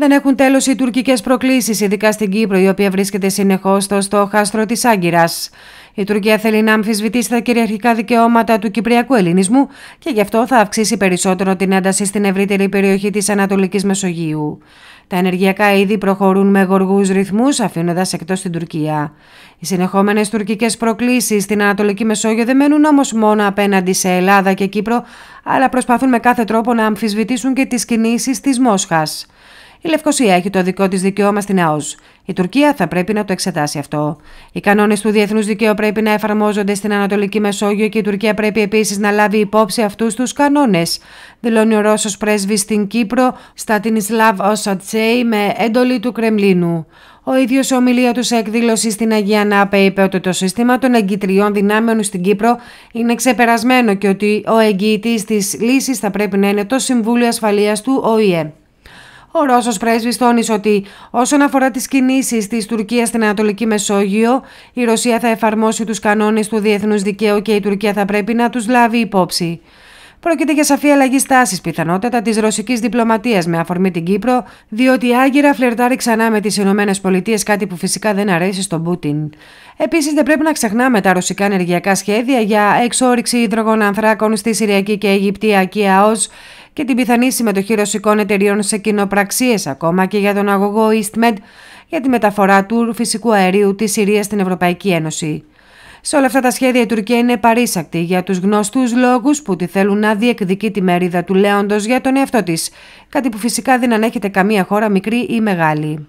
Δεν έχουν τέλος οι τουρκικές προκλήσεις, ειδικά στην Κύπρο, η οποία βρίσκεται συνεχώς στο στόχαστρο της Άγκυρας. Η Τουρκία θέλει να αμφισβητήσει τα κυριαρχικά δικαιώματα του Κυπριακού Ελληνισμού και γι' αυτό θα αυξήσει περισσότερο την ένταση στην ευρύτερη περιοχή της Ανατολικής Μεσογείου. Τα ενεργειακά είδη προχωρούν με γοργούς ρυθμούς, αφήνοντας εκτός την Τουρκία. Οι συνεχόμενες τουρκικές προκλήσεις στην Ανατολική Μεσόγειο δεν μένουν όμως μόνο απέναντι σε Ελλάδα και Κύπρο, αλλά προσπαθούν με κάθε τρόπο να αμφισβητήσουν και τις κινήσεις της Μόσχας. Η Λευκοσία έχει το δικό της δικαίωμα στην ΑΟΣ. Η Τουρκία θα πρέπει να το εξετάσει αυτό. Οι κανόνες του διεθνούς δικαίου πρέπει να εφαρμόζονται στην Ανατολική Μεσόγειο και η Τουρκία πρέπει επίσης να λάβει υπόψη αυτούς τους κανόνες. Δηλώνει ο Ρώσος πρέσβης στην Κύπρο, Στατινισλάβ Οσατσέη, με έντολη του Κρεμλίνου. Ο ίδιος ομιλία τους σε εκδήλωση στην Αγία Νάπε είπε ότι το σύστημα των εγκυτριών δυνάμεων στην Κύπρο είναι ξεπερασμένο και ότι ο εγγυητής της λύσης θα πρέπει να είναι το Συμβούλιο Ασφαλείας του ΟΗΕ. Ο Ρώσος πρέσβης τόνισε ότι όσον αφορά τις κινήσεις της Τουρκίας στην Ανατολική Μεσόγειο, η Ρωσία θα εφαρμόσει τους κανόνες του Διεθνούς δικαίου και η Τουρκία θα πρέπει να τους λάβει υπόψη. Πρόκειται για σαφή αλλαγή στάσης πιθανότατα της ρωσικής διπλωματίας με αφορμή την Κύπρο, διότι άγκυρα φλερτάρει ξανά με τις ΗΠΑ, κάτι που φυσικά δεν αρέσει στον Πούτιν. Επίσης, δεν πρέπει να ξεχνάμε τα ρωσικά ενεργειακά σχέδια για εξόριξη υδρογων ανθράκων στη Συριακή και Αιγυπτιακή ΑΟΣ και την πιθανή συμμετοχή ρωσικών εταιριών σε κοινοπραξίες ακόμα και για τον αγωγό EastMed για τη μεταφορά του φυσικού αερίου της Συρίας στην Ευρωπαϊκή Ένωση. Σε όλα αυτά τα σχέδια η Τουρκία είναι παρήσακτη για τους γνωστούς λόγους που τη θέλουν να διεκδικεί τη μερίδα του λέοντος για τον εαυτό της, κάτι που φυσικά δεν ανέχεται καμία χώρα μικρή ή μεγάλη.